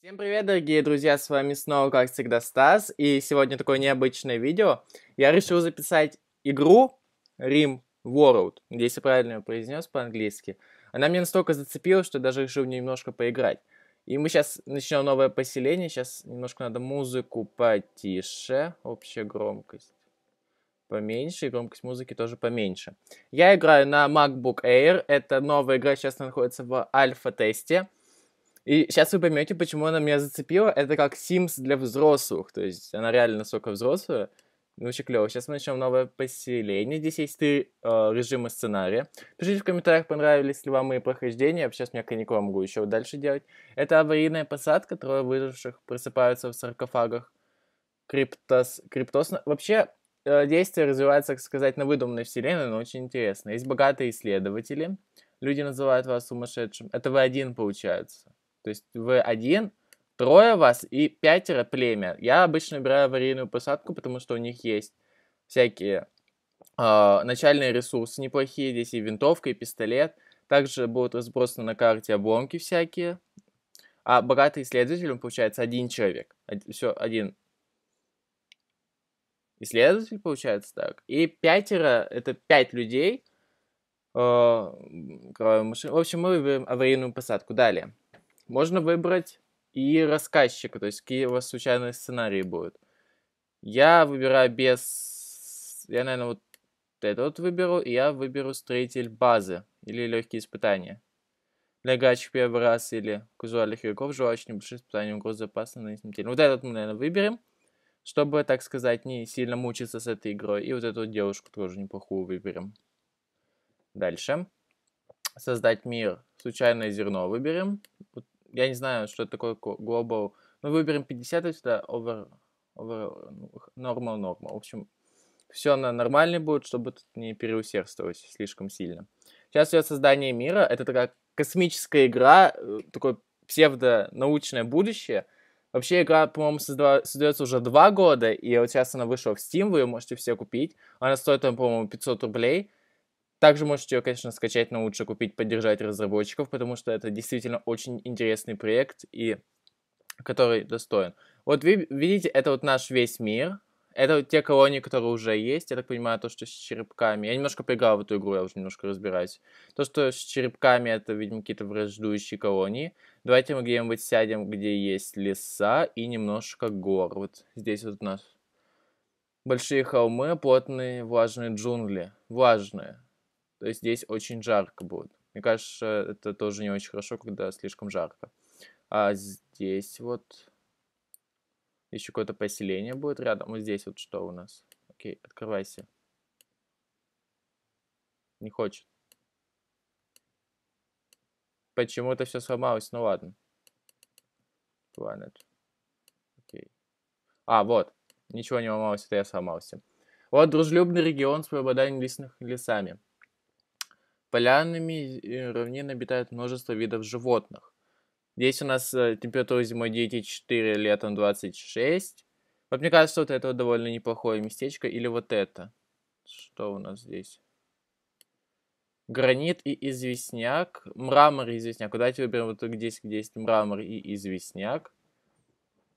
Всем привет, дорогие друзья, с вами снова, как всегда, Стас, и сегодня такое необычное видео. Я решил записать игру Rim World, если я правильно ее произнес по-английски. Она меня настолько зацепила, что даже решил немножко поиграть. И мы сейчас начнем новое поселение, сейчас немножко надо музыку потише, общая громкость поменьше, и громкость музыки тоже поменьше. Я играю на MacBook Air, это новая игра, сейчас находится в альфа-тесте. И сейчас вы поймете, почему она меня зацепила. Это как Sims для взрослых. То есть она реально настолько взрослая. Ну, вообще клево. Сейчас мы начнем новое поселение. Здесь есть три э, режима сценария. Пишите в комментариях, понравились ли вам мои прохождения. Сейчас я каникулы могу еще дальше делать. Это аварийная посадка. Трое выживших просыпаются в саркофагах. Криптос... Криптос... Ну, вообще, э, действие развивается, так сказать, на выдуманной вселенной, но очень интересно. Есть богатые исследователи. Люди называют вас сумасшедшим. Это вы один, получается. То есть вы один, трое вас и пятеро племя. Я обычно выбираю аварийную посадку, потому что у них есть всякие э, начальные ресурсы неплохие. Здесь и винтовка, и пистолет. Также будут разбросаны на карте обломки всякие. А богатый исследователь, он получается один человек. Один, все, один исследователь, получается так. И пятеро, это пять людей. Э, машин. В общем, мы выберем аварийную посадку. Далее. Можно выбрать и рассказчика, то есть какие у вас случайные сценарии будут. Я выбираю без... Я, наверное, вот этот вот выберу, и я выберу строитель базы или легкие испытания. Для гачек первый раз или казуальных игроков желающих небольших испытаний угроз запаса на низком Вот этот мы, наверное, выберем, чтобы, так сказать, не сильно мучиться с этой игрой. И вот эту вот девушку тоже неплохую выберем. Дальше. Создать мир. Случайное зерно выберем. Вот я не знаю, что это такое global. Ну, выберем 50, это over, over normal, ну, normal. В общем, все на нормальный будет, чтобы тут не переусердствовать слишком сильно. Сейчас идет создание мира. Это такая космическая игра, э, такое псевдонаучное будущее. Вообще игра, по-моему, создается уже два года, и вот сейчас она вышла в Steam, вы ее можете все купить. Она стоит, по-моему, 500 рублей. Также можете ее, конечно, скачать, но лучше купить, поддержать разработчиков, потому что это действительно очень интересный проект и который достоин. Вот вы видите, это вот наш весь мир. Это вот те колонии, которые уже есть. Я так понимаю, то, что с черепками. Я немножко поиграл в эту игру, я уже немножко разбираюсь. То, что с черепками, это, видимо, какие-то враждующие колонии. Давайте мы где-нибудь сядем, где есть леса и немножко гор. Вот здесь вот у нас большие холмы, плотные влажные джунгли. Влажные. То есть здесь очень жарко будет. Мне кажется, это тоже не очень хорошо, когда слишком жарко. А здесь вот еще какое-то поселение будет рядом. Вот здесь вот что у нас. Окей, открывайся. Не хочет. почему это все сломалось, ну ладно. Планет. Окей. А, вот. Ничего не ломалось, это я сломался. Вот дружелюбный регион с преобладанием лесных лесами. Полянами э, равнин обитает множество видов животных. Здесь у нас э, температура зимой 94, летом 26. Вот мне кажется, вот это вот довольно неплохое местечко. Или вот это. Что у нас здесь? Гранит и известняк. Мрамор и известняк. Вот давайте выберем вот здесь, где есть мрамор и известняк.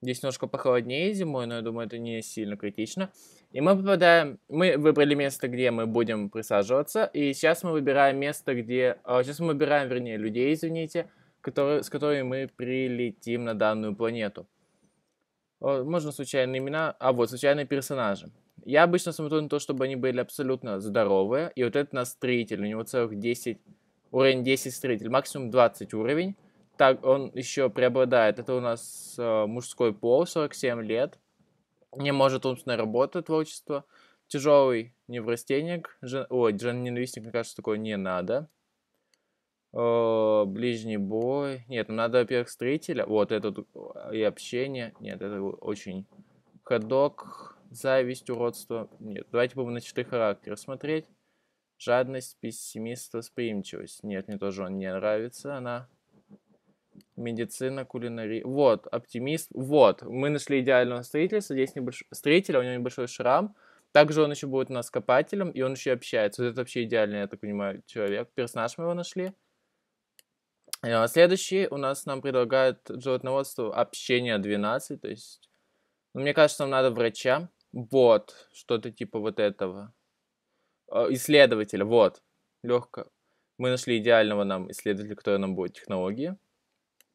Здесь немножко похолоднее зимой, но я думаю, это не сильно критично. И мы попадаем... Мы выбрали место, где мы будем присаживаться. И сейчас мы выбираем место, где... А, сейчас мы выбираем, вернее, людей, извините, которые, с которыми мы прилетим на данную планету. Можно случайные имена... А, вот, случайные персонажи. Я обычно смотрю на то, чтобы они были абсолютно здоровые. И вот этот нас строитель. У него целых 10... Уровень 10 строитель. Максимум 20 уровень так, он еще преобладает. Это у нас э, мужской пол, 47 лет. Не может умственная работа, творчество. Тяжелый неврастенник. Жен... Ой, жен-ненавистник, мне кажется, такое не надо. Э, ближний бой. Нет, нам ну, надо, во-первых, строителя. Вот, этот э, и общение. Нет, это очень... Ходок, зависть, уродство. Нет, давайте будем на черты характера смотреть. Жадность, пессимист, восприимчивость. Нет, мне тоже он не нравится. Она Медицина, кулинария. Вот, оптимист. Вот, мы нашли идеального строителя. Здесь небольш... строителя, у него небольшой шрам. Также он еще будет у нас копателем, и он еще общается. Вот это вообще идеальный, я так понимаю, человек. Персонаж мы его нашли. Э, а следующий у нас нам предлагает животноводство общение 12, то есть, ну, мне кажется, нам надо врача, вот, что-то типа вот этого, э, исследователя, вот, легко. Мы нашли идеального нам исследователя, который нам будет технологии.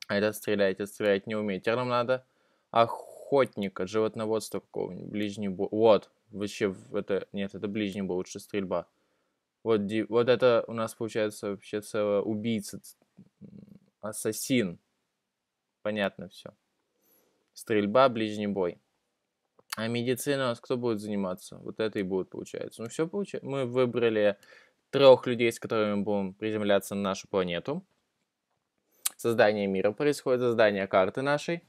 А это стрелять, этот стреляет не умеет. Теперь нам надо охотника, животноводство какого-нибудь, ближний бой. Вот, вообще, это, нет, это ближний бой, лучше стрельба. Вот, вот это у нас получается вообще целое убийца, ассасин. Понятно все. Стрельба, ближний бой. А медицина у нас кто будет заниматься? Вот это и будет, получается. Ну, все получается. Мы выбрали трех людей, с которыми мы будем приземляться на нашу планету создание мира происходит, создание карты нашей.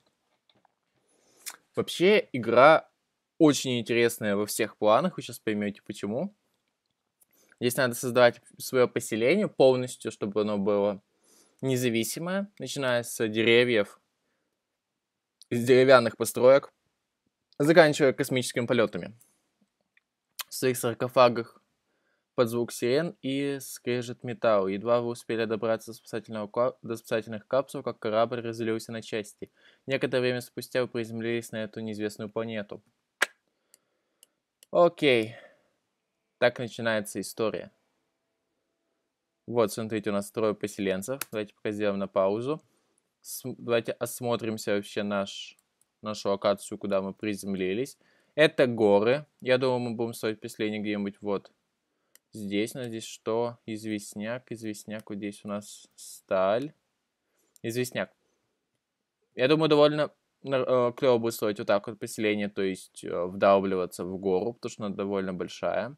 Вообще игра очень интересная во всех планах, вы сейчас поймете почему. Здесь надо создавать свое поселение полностью, чтобы оно было независимое, начиная с деревьев, из деревянных построек, заканчивая космическими полетами. В своих саркофагах под звук сирен и скрежет металл. Едва вы успели добраться до, спасательного, до спасательных капсул, как корабль разделился на части. Некоторое время спустя вы приземлились на эту неизвестную планету. Окей. Так начинается история. Вот, смотрите, у нас трое поселенцев. Давайте пока сделаем на паузу. С давайте осмотримся вообще наш, нашу локацию, куда мы приземлились. Это горы. Я думаю, мы будем строить поселение где-нибудь вот Здесь у нас здесь что? Известняк, известняк. Вот здесь у нас сталь. Известняк. Я думаю, довольно э, клево будет строить вот так вот поселение, то есть э, вдавливаться в гору, потому что она довольно большая.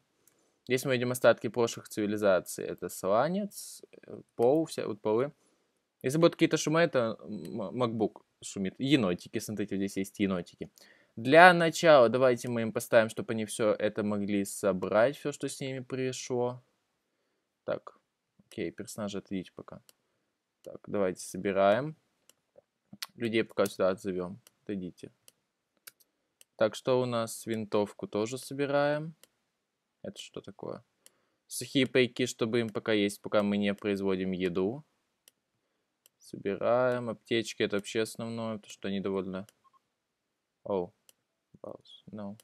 Здесь мы видим остатки прошлых цивилизаций. Это сланец, э, пол, все вот полы. Если будут какие-то шумы, это MacBook шумит. Енотики, смотрите, здесь есть енотики. Для начала давайте мы им поставим, чтобы они все это могли собрать, все, что с ними пришло. Так, окей, персонажи отведите пока. Так, давайте собираем. Людей пока сюда отзовем. отойдите. Так, что у нас? Винтовку тоже собираем. Это что такое? Сухие пайки, чтобы им пока есть, пока мы не производим еду. Собираем. Аптечки, это вообще основное, потому что они довольно... Оу. Pause. No.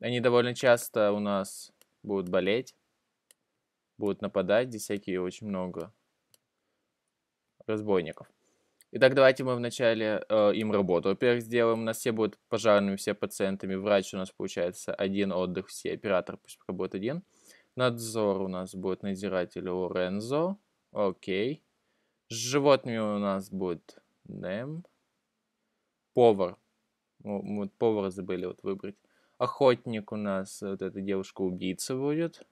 Они довольно часто у нас будут болеть, будут нападать. Здесь всякие очень много разбойников. Итак, давайте мы вначале э, им работу, во-первых, сделаем. У нас все будут пожарными, все пациентами. Врач у нас получается один отдых, все. Оператор пусть работает один. Надзор у нас будет надзиратель Лорензо. Окей. С животными у нас будет Нем. Повар вот повара забыли вот выбрать. Охотник у нас, э, вот эта девушка-убийца будет.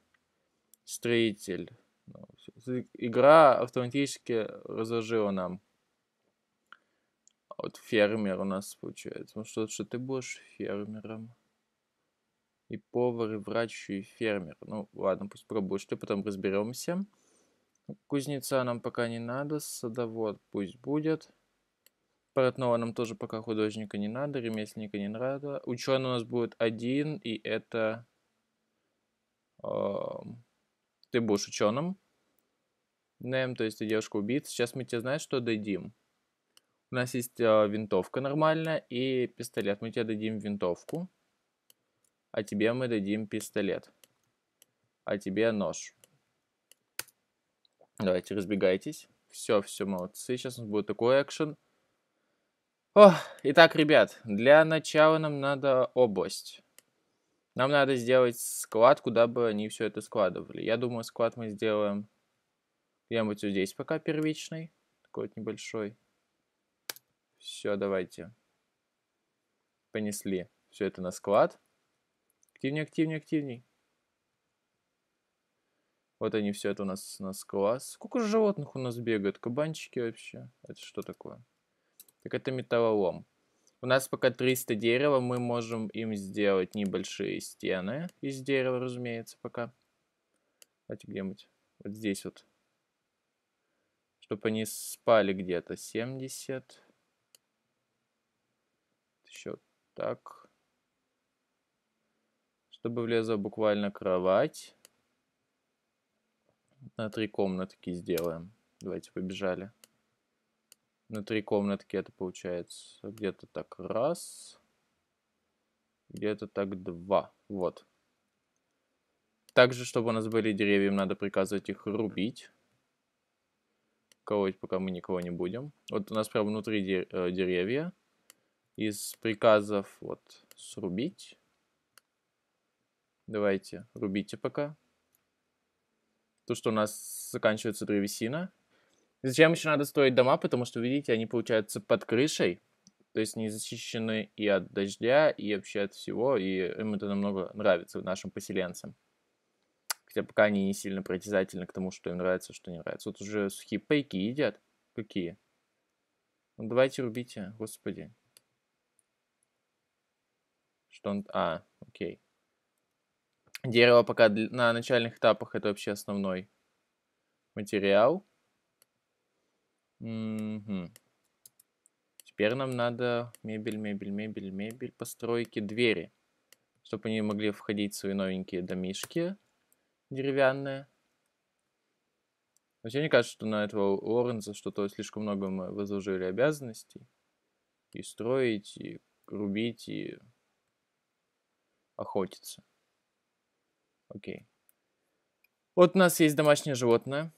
Строитель. Ну, игра автоматически разложила нам. А вот фермер у нас получается. Ну что, что ты будешь фермером? И повар, и врач, и фермер. Ну ладно, пусть пробуешь ты, потом разберемся. Кузнеца нам пока не надо. Садовод пусть будет. Портного нам тоже пока художника не надо, ремесленника не надо. Ученый у нас будет один, и это... Э, ты будешь ученым. Нем, то есть ты девушка убийца. Сейчас мы тебе знаешь, что дадим. У нас есть э, винтовка нормальная и пистолет. Мы тебе дадим винтовку, а тебе мы дадим пистолет. А тебе нож. Давайте, разбегайтесь. Все, все, молодцы. Сейчас у нас будет такой экшен. О, итак, ребят, для начала нам надо область. Нам надо сделать склад, куда бы они все это складывали. Я думаю, склад мы сделаем где-нибудь вот здесь пока первичный. Такой вот небольшой. Все, давайте. Понесли все это на склад. Активнее, активнее, активней. Вот они все это у нас на склад. Сколько же животных у нас бегают? Кабанчики вообще? Это что такое? Так это металлолом. У нас пока 300 дерева, мы можем им сделать небольшие стены из дерева, разумеется, пока. Давайте где-нибудь вот здесь вот. Чтобы они спали где-то. 70. Еще так. Чтобы влезла буквально кровать. На три комнатки сделаем. Давайте побежали на три комнатки это получается где-то так раз, где-то так два, вот. Также, чтобы у нас были деревья, им надо приказывать их рубить. Колоть, пока мы никого не будем. Вот у нас прямо внутри э, деревья. Из приказов вот срубить. Давайте, рубите пока. То, что у нас заканчивается древесина, Зачем еще надо строить дома? Потому что, видите, они получаются под крышей, то есть не защищены и от дождя, и вообще от всего, и им это намного нравится нашим поселенцам. Хотя пока они не сильно притязательны к тому, что им нравится, что не нравится. Вот уже сухие пайки едят. Какие? Ну давайте рубите, господи. Что он... А, окей. Дерево пока на начальных этапах это вообще основной материал. Угу. Теперь нам надо мебель, мебель, мебель, мебель, постройки, двери. Чтобы они могли входить в свои новенькие домишки деревянные. Вообще мне кажется, что на этого Лоренза что-то слишком много мы возложили обязанностей. И строить, и рубить, и охотиться. Окей. Вот у нас есть домашнее животное.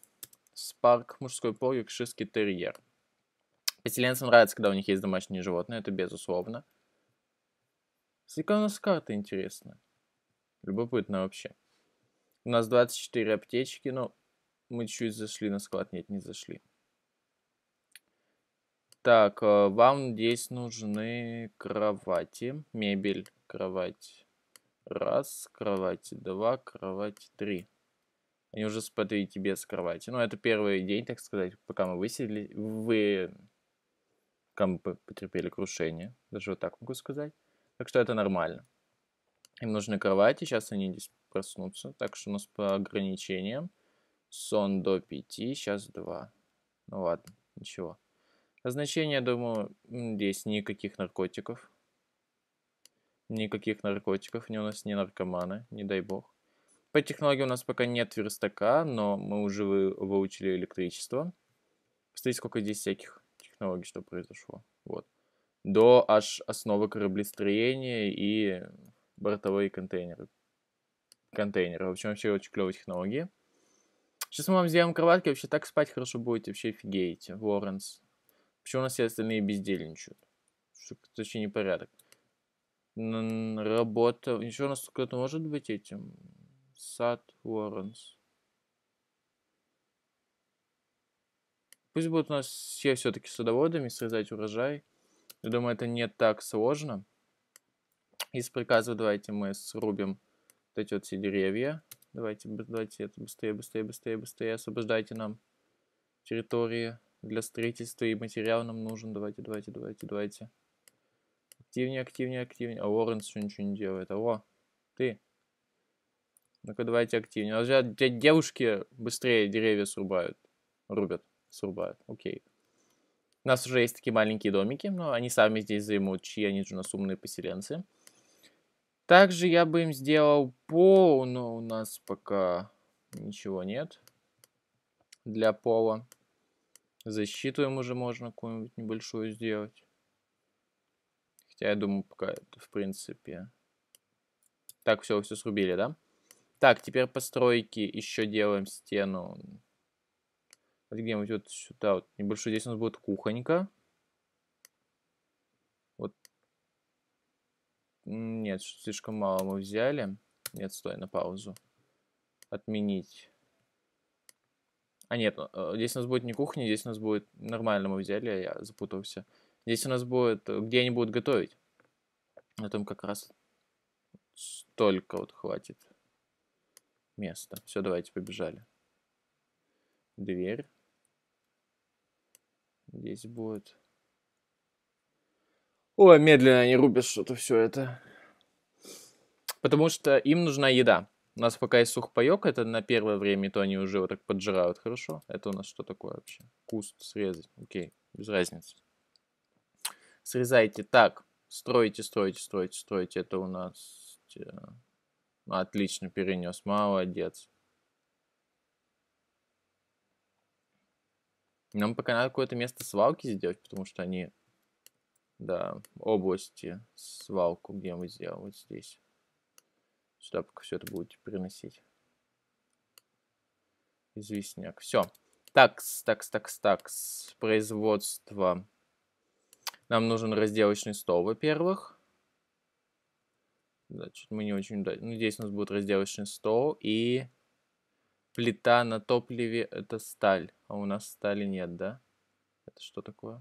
Спарк, мужской пол, юкширский терьер. Поселенцам нравится, когда у них есть домашние животные, это безусловно. Сколько у нас карты, интересно? Любопытно вообще. У нас 24 аптечки, но мы чуть зашли на склад. Нет, не зашли. Так, э, вам здесь нужны кровати, мебель, кровать раз, кровать два, кровать три они уже спадают тебе с кровати. Ну, это первый день, так сказать, пока мы высели, вы, пока мы потерпели крушение, даже вот так могу сказать. Так что это нормально. Им нужны кровати, сейчас они здесь проснутся, так что у нас по ограничениям сон до 5, сейчас 2. Ну ладно, ничего. Значение, думаю, здесь никаких наркотиков. Никаких наркотиков, не у нас не наркоманы, не дай бог. По технологии у нас пока нет верстака, но мы уже выучили электричество. Посмотрите, сколько здесь всяких технологий, что произошло. Вот. До аж основы кораблестроения и бортовые контейнеры. Контейнеры. В общем, вообще очень клевые технологии. Сейчас мы вам сделаем кроватки, вообще так спать хорошо будете, вообще офигеете, Лоренс. Почему у нас все остальные бездельничают? Это очень непорядок. Работа. Еще у нас кто-то может быть этим Сад Уорренс. Пусть будут у нас все все-таки садоводами срезать урожай. Я думаю, это не так сложно. Из приказа давайте мы срубим вот эти вот все деревья. Давайте, давайте это быстрее, быстрее, быстрее, быстрее. Освобождайте нам территории для строительства и материал нам нужен. Давайте, давайте, давайте, давайте. Активнее, активнее, активнее. А Лоренс еще ничего не делает. Алло, ты. Ну-ка, давайте активнее. У нас же девушки быстрее деревья срубают. Рубят, срубают. Окей. У нас уже есть такие маленькие домики, но они сами здесь займут, чьи они же у нас умные поселенцы. Также я бы им сделал пол, но у нас пока ничего нет для пола. Защиту им уже можно какую-нибудь небольшую сделать. Хотя я думаю, пока это в принципе... Так, все, все срубили, да? Так, теперь постройки. Еще делаем стену. Вот где мы вот сюда. Вот небольшую. Здесь у нас будет кухонька. Вот. Нет, слишком мало мы взяли. Нет, стой, на паузу. Отменить. А нет, ну, э, здесь у нас будет не кухня, здесь у нас будет... Нормально мы взяли, а я запутался. Здесь у нас будет... Э, где они будут готовить? На том как раз столько вот хватит место. Все, давайте побежали. Дверь. Здесь будет. Ой, медленно они рубят что-то все это. Потому что им нужна еда. У нас пока есть сухпайок, это на первое время, то они уже вот так поджирают хорошо. Это у нас что такое вообще? Куст срезать. Окей, без разницы. Срезайте так. Строите, строите, строите, строите. Это у нас э, Отлично перенес, молодец. Нам пока надо какое-то место свалки сделать, потому что они... Да, области, свалку, где мы сделаем, вот здесь. Сюда пока все это будете приносить. Известняк. Все. Такс, такс, такс, такс. Производство. Нам нужен разделочный стол, во-первых. Да, чуть мы не очень удачно. Ну, у нас будет разделочный стол и плита на топливе — это сталь. А у нас стали нет, да? Это что такое?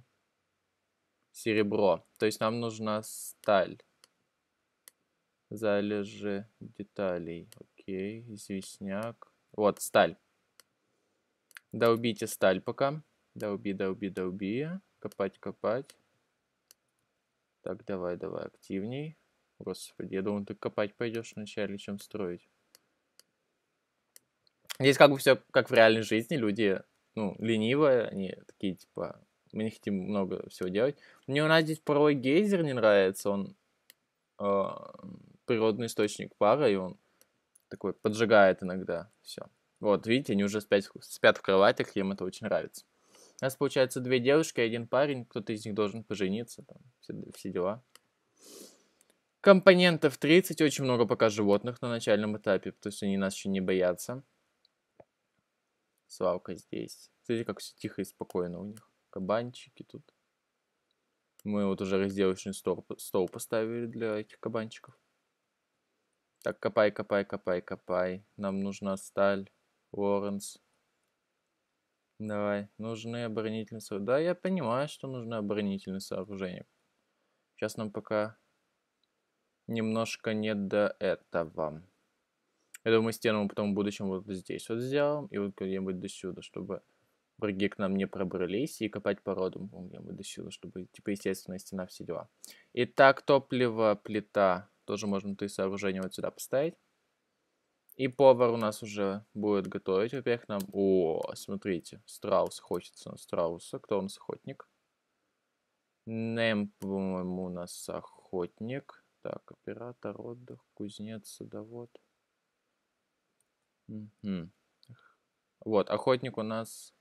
Серебро. То есть нам нужна сталь. Залежи деталей. Окей, известняк. Вот, сталь. Долбите сталь пока. Долби, долби, долби. Копать, копать. Так, давай, давай, активней. Господи, я думал, ты копать пойдешь вначале, чем строить. Здесь как бы все как в реальной жизни, люди, ну, ленивые, они такие, типа, мы не хотим много всего делать. Мне у нас здесь порой гейзер не нравится, он э, природный источник пара, и он такой поджигает иногда все. Вот, видите, они уже спят, спят в кроватях, и им это очень нравится. У нас получается две девушки и один парень, кто-то из них должен пожениться, там, все, все дела. Компонентов 30, очень много пока животных на начальном этапе, то есть они нас еще не боятся. Свалка здесь. Смотрите, как все тихо и спокойно у них. Кабанчики тут. Мы вот уже разделочный стол, стол поставили для этих кабанчиков. Так, копай, копай, копай, копай. Нам нужна сталь, Лоренс. Давай, нужны оборонительные сооружения. Да, я понимаю, что нужны оборонительные сооружения. Сейчас нам пока немножко не до этого. Я думаю, стену мы потом в будущем вот здесь вот сделаем, и вот где-нибудь до сюда, чтобы враги к нам не пробрались, и копать породу где-нибудь до сюда, чтобы, типа, естественная стена, все дела. Итак, топливо, плита, тоже можно три сооружения вот сюда поставить. И повар у нас уже будет готовить. Во-первых, нам... О, смотрите, страус хочется. Страуса. Кто у нас охотник? Немп, по-моему, у нас охотник. Так, оператор, отдых, кузнец, садовод. Угу. Вот, охотник у нас...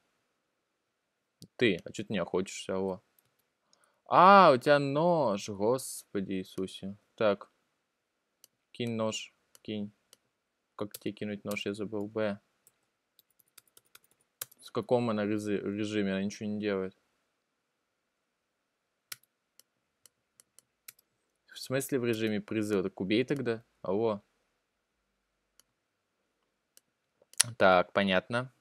Ты, а что ты не охотишься, о? А, у тебя нож, господи Иисусе. Так, кинь нож, кинь. Как тебе кинуть нож, я забыл, Б. В каком она режиме, она ничего не делает. смысле в режиме призыва? Так убей тогда. Алло. Так, понятно.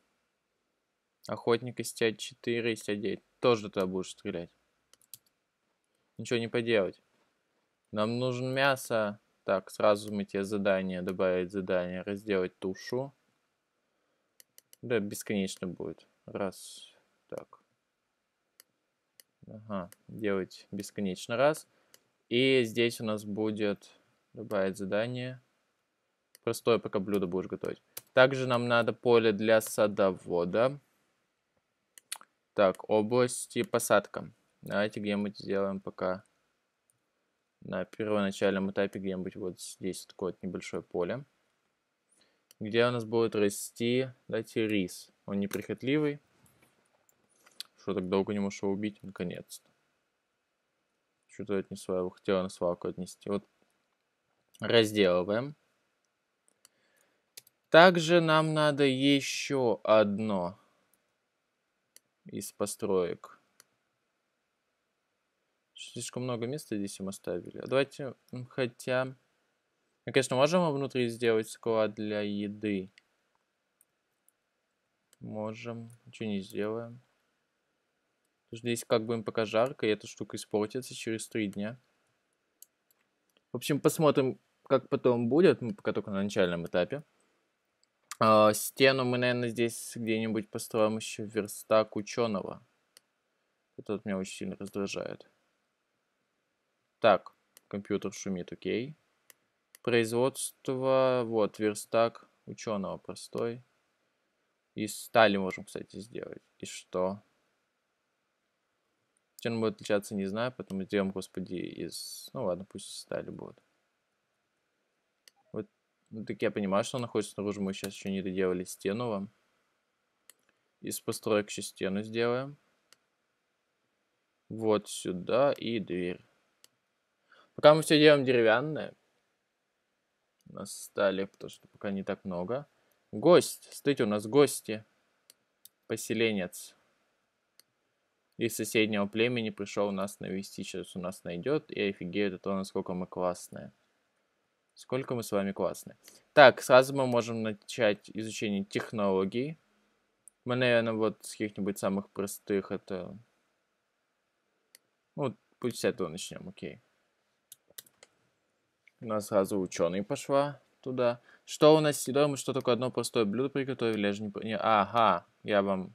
Охотник из тебя 4, из 9. Тоже туда будешь стрелять. Ничего не поделать. Нам нужно мясо. Так, сразу мы тебе задание, добавить задание, разделать тушу. Да, бесконечно будет. Раз, так. Ага, делать бесконечно раз. Раз. И здесь у нас будет добавить задание. Простое, пока блюдо будешь готовить. Также нам надо поле для садовода. Так, области посадка. Давайте где-нибудь сделаем пока на первоначальном этапе где-нибудь вот здесь такое вот небольшое поле. Где у нас будет расти, дайте рис. Он неприхотливый. Что, так долго не можешь его убить? Наконец-то что-то отнесла, я его хотела на свалку отнести. Вот разделываем. Также нам надо еще одно из построек. Слишком много места здесь им оставили. А давайте, хотя... Мы, конечно, можем внутри сделать склад для еды. Можем. Ничего не сделаем. Здесь как бы им пока жарко, и эта штука испортится через три дня. В общем, посмотрим, как потом будет. Мы пока только на начальном этапе. А, стену мы, наверное, здесь где-нибудь построим еще верстак ученого. Это вот меня очень сильно раздражает. Так, компьютер шумит, окей. Производство, вот, верстак ученого простой. Из стали можем, кстати, сделать. И что? Чем будет отличаться, не знаю, поэтому сделаем, господи, из... Ну ладно, пусть стали будут. Вот, ну, так я понимаю, что он находится снаружи, мы сейчас еще не доделали стену вам. Из построек еще стену сделаем. Вот сюда и дверь. Пока мы все делаем деревянное. У нас стали, потому что пока не так много. Гость. Смотрите, у нас гости. Поселенец из соседнего племени пришел нас навести, сейчас у нас найдет, и офигеет от того, насколько мы классные. Сколько мы с вами классные. Так, сразу мы можем начать изучение технологий. Мы, наверное, вот с каких-нибудь самых простых это... Ну, пусть с этого начнем, окей. У нас сразу ученый пошла туда. Что у нас с едой? Мы что только одно простое блюдо приготовили, я же не... Ага, я вам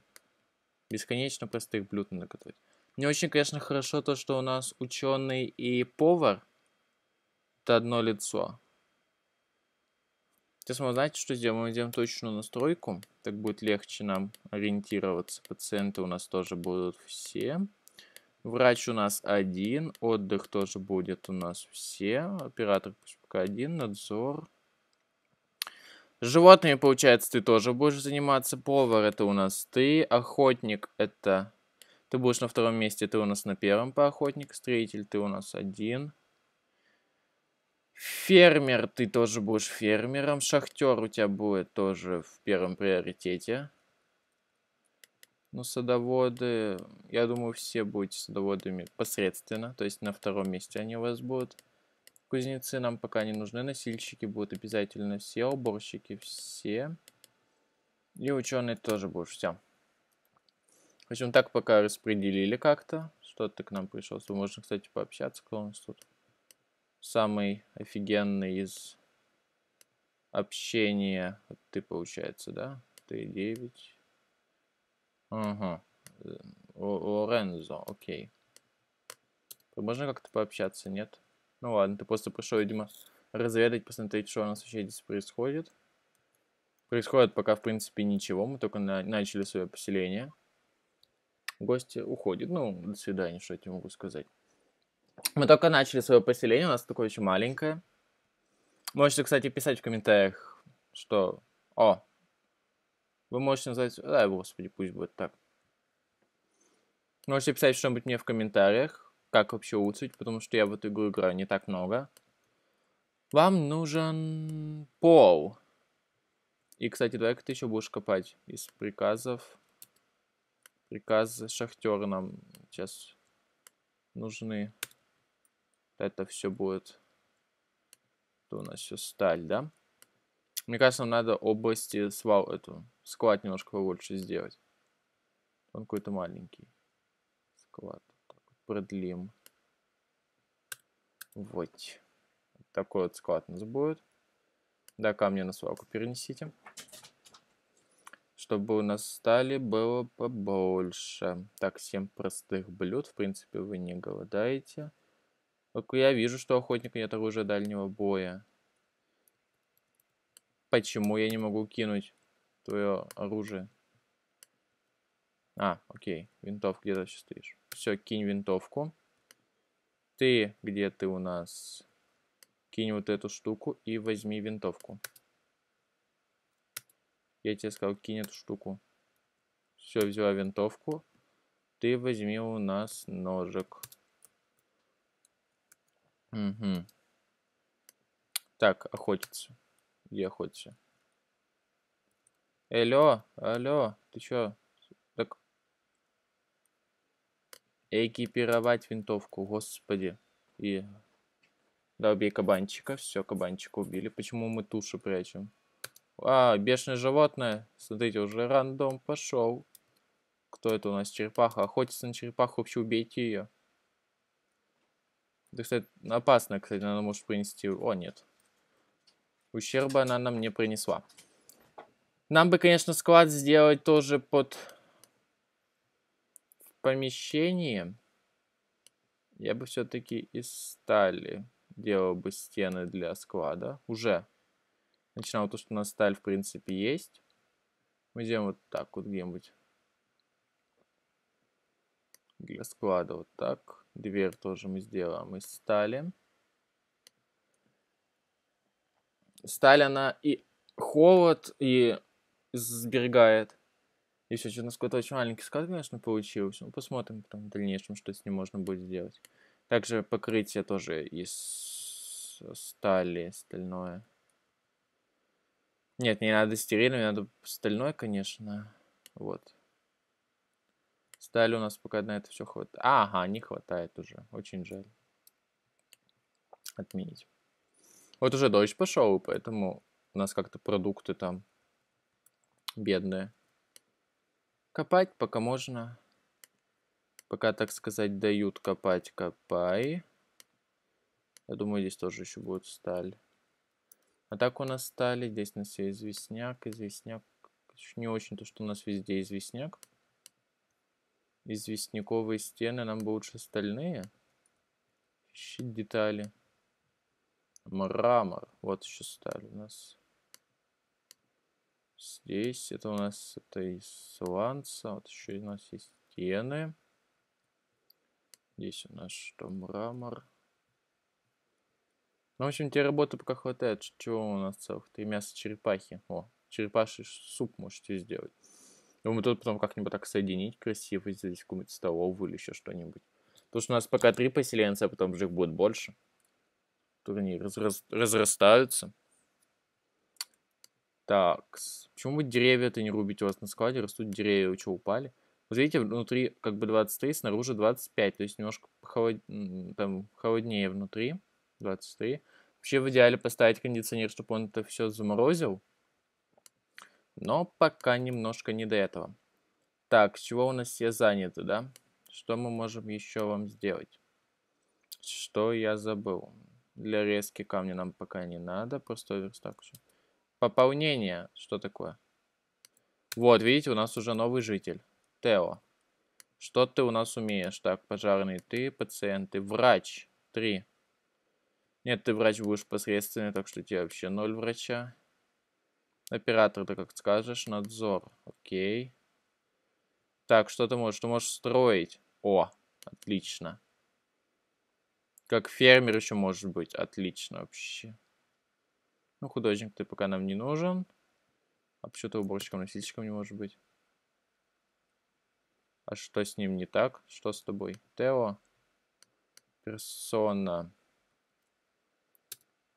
бесконечно простых блюд надо готовить. Мне очень, конечно, хорошо то, что у нас ученый и повар – это одно лицо. Сейчас мы знаете, что сделаем? Мы сделаем точную настройку. Так будет легче нам ориентироваться. Пациенты у нас тоже будут все. Врач у нас один. Отдых тоже будет у нас все. Оператор пусть пока один. Надзор – Животными, получается, ты тоже будешь заниматься. Повар это у нас ты. Охотник это... Ты будешь на втором месте, ты у нас на первом по охотник. Строитель ты у нас один. Фермер, ты тоже будешь фермером. Шахтер у тебя будет тоже в первом приоритете. Ну, садоводы, я думаю, все будете садоводами посредственно. То есть на втором месте они у вас будут. Кузнецы нам пока не нужны, носильщики будут обязательно все, уборщики все. И ученые тоже будут все. В общем, так пока распределили как-то. Что ты к нам пришел? Можно, кстати, пообщаться, кто у нас тут. Самый офигенный из общения. Вот ты, получается, да? Ты 9. Ага. Э, Лорензо, окей. Можно как-то пообщаться, нет? Ну ладно, ты просто пришел, видимо, разведать, посмотреть, что у нас вообще здесь происходит. Происходит пока, в принципе, ничего. Мы только на начали свое поселение. Гости уходит. Ну, до свидания, что я тебе могу сказать. Мы только начали свое поселение, у нас такое еще маленькое. Можете, кстати, писать в комментариях, что... О, вы можете назвать... Да, господи, пусть будет так. Можете писать что-нибудь мне в комментариях, как вообще улучшить, потому что я в эту игру играю не так много. Вам нужен пол. И, кстати, давай-ка ты еще будешь копать из приказов. Приказы шахтера нам сейчас нужны. Это все будет. Это у нас все сталь, да? Мне кажется, нам надо области свал эту. Склад немножко побольше сделать. Он какой-то маленький. Склад продлим. Вот. Такой вот склад у нас будет. Да, камни на свалку перенесите. Чтобы у нас стали было побольше. Так, 7 простых блюд. В принципе, вы не голодаете. Только я вижу, что охотника нет оружия дальнего боя. Почему я не могу кинуть твое оружие? А, окей. Винтов где-то сейчас стоишь. Все, кинь винтовку. Ты, где ты у нас? Кинь вот эту штуку и возьми винтовку. Я тебе сказал, кинь эту штуку. Все, взяла винтовку. Ты возьми у нас ножик. Угу. Так, охотится. Где охотиться? Элло, алло, ты чё? Экипировать винтовку, господи. И... Да, убей кабанчика. Все, кабанчика убили. Почему мы тушу прячем? А, бешеное животное. Смотрите, уже рандом пошел. Кто это у нас? Черепаха. Охотится на черепаху, вообще убейте ее. Да, кстати, опасно, кстати, она может принести... О, нет. Ущерба она нам не принесла. Нам бы, конечно, склад сделать тоже под помещении я бы все-таки из стали делал бы стены для склада. Уже. Начинал то, что у нас сталь, в принципе, есть. Мы сделаем вот так вот где-нибудь. Для склада вот так. Дверь тоже мы сделаем из стали. Сталь, она и холод, и сберегает. И все, что у нас какой-то очень маленький склад, конечно, получился. Ну, посмотрим потом в дальнейшем, что с ним можно будет сделать. Также покрытие тоже из э, стали, стальное. Нет, не надо стерильное, надо стальное, конечно. Вот. Стали у нас пока на это все хватает. Ага, не хватает уже. Очень жаль. Отменить. Вот уже дождь пошел, поэтому у нас как-то продукты там бедные. Копать пока можно. Пока, так сказать, дают копать, копай. Я думаю, здесь тоже еще будет сталь. А так у нас стали. Здесь у нас все известняк, известняк. Не очень то, что у нас везде известняк. Известняковые стены нам бы лучше стальные. Ищи детали. Мрамор. Вот еще сталь у нас. Здесь это у нас это из сланца. Вот еще у нас есть стены. Здесь у нас что, мрамор. Ну, в общем, тебе работы пока хватает. Чего у нас целых ты мясо черепахи. О, черепаший суп можете сделать. Думаю, тут потом как-нибудь так соединить красиво, здесь какую-нибудь столовую или еще что-нибудь. Потому что у нас пока три поселенца, а потом же их будет больше. Турниры раз, раз, разрастаются. Так, почему вы деревья-то не рубите? У вас на складе растут деревья, вы что, упали? Вот видите, внутри как бы 23, снаружи 25, то есть немножко холод... там, холоднее внутри, 23. Вообще в идеале поставить кондиционер, чтобы он это все заморозил, но пока немножко не до этого. Так, с чего у нас все заняты, да? Что мы можем еще вам сделать? Что я забыл? Для резки камня нам пока не надо, просто верстак все. Пополнение. Что такое? Вот, видите, у нас уже новый житель. Тео. Что ты у нас умеешь? Так, пожарный ты, пациенты врач. Три. Нет, ты врач будешь посредственный, так что тебе вообще ноль врача. Оператор ты как скажешь, надзор. Окей. Так, что ты можешь? Ты можешь строить. О, отлично. Как фермер еще может быть. Отлично вообще. Ну, художник ты пока нам не нужен. А почему ты уборщиком-носильщиком не может быть? А что с ним не так? Что с тобой? Тео. Персона.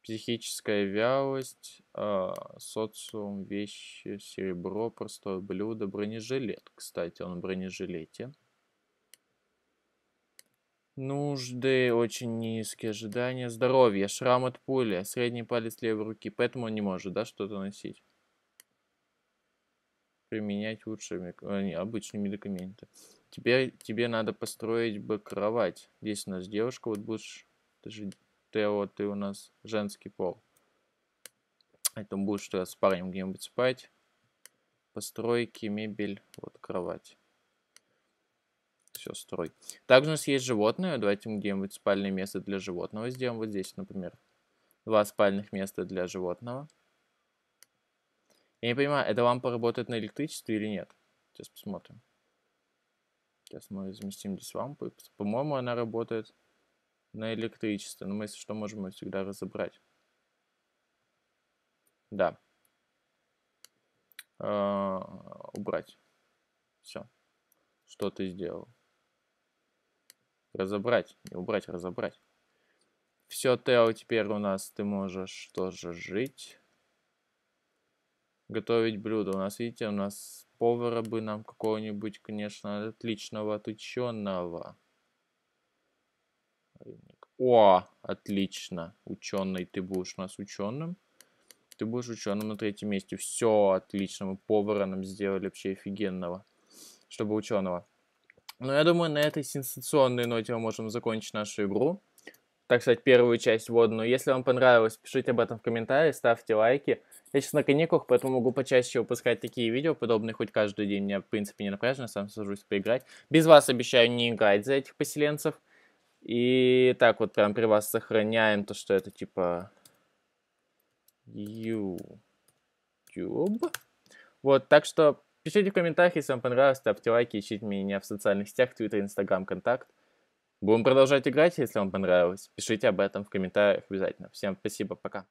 Психическая вялость. Э, социум, вещи, серебро, простое блюдо, бронежилет. Кстати, он в бронежилете нужды, очень низкие ожидания здоровье, шрам от пули, средний палец левой руки. Поэтому он не может, да, что-то носить. Применять лучшими, а, не, обычными документами. Теперь тебе надо построить бы кровать. Здесь у нас девушка, вот будешь, ты же, Тео, ты у нас женский пол. поэтому будешь что э, с парнем где-нибудь спать. Постройки, мебель, вот кровать все строй. Также у нас есть животное Давайте мы где-нибудь спальное место для животного сделаем. Вот здесь, например, два спальных места для животного. Я не понимаю, эта лампа работает на электричестве или нет? Сейчас посмотрим. Сейчас мы разместим здесь лампу. По-моему, она работает на электричестве. Но мы, если что, можем ее всегда разобрать. Да. Э -э убрать. Все. Что ты сделал? Разобрать. Не убрать, а разобрать. Все, Тео, теперь у нас ты можешь тоже жить. Готовить блюдо. У нас, видите, у нас повара бы нам какого-нибудь, конечно, отличного отученого. О, отлично. Ученый, ты будешь у нас ученым. Ты будешь ученым на третьем месте. Все отлично. Мы повара нам сделали вообще офигенного. Чтобы ученого. Ну, я думаю, на этой сенсационной ноте мы можем закончить нашу игру. Так сказать, первую часть водную. Если вам понравилось, пишите об этом в комментарии, ставьте лайки. Я сейчас на каникулах, поэтому могу почаще выпускать такие видео, подобные хоть каждый день. Мне в принципе, не напряжно, сам сажусь поиграть. Без вас обещаю не играть за этих поселенцев. И так вот прям при вас сохраняем то, что это типа YouTube. Вот, так что Пишите в комментариях, если вам понравилось, ставьте лайки, ищите меня в социальных сетях, Твиттер, Инстаграм, Контакт. Будем продолжать играть, если вам понравилось. Пишите об этом в комментариях обязательно. Всем спасибо, пока.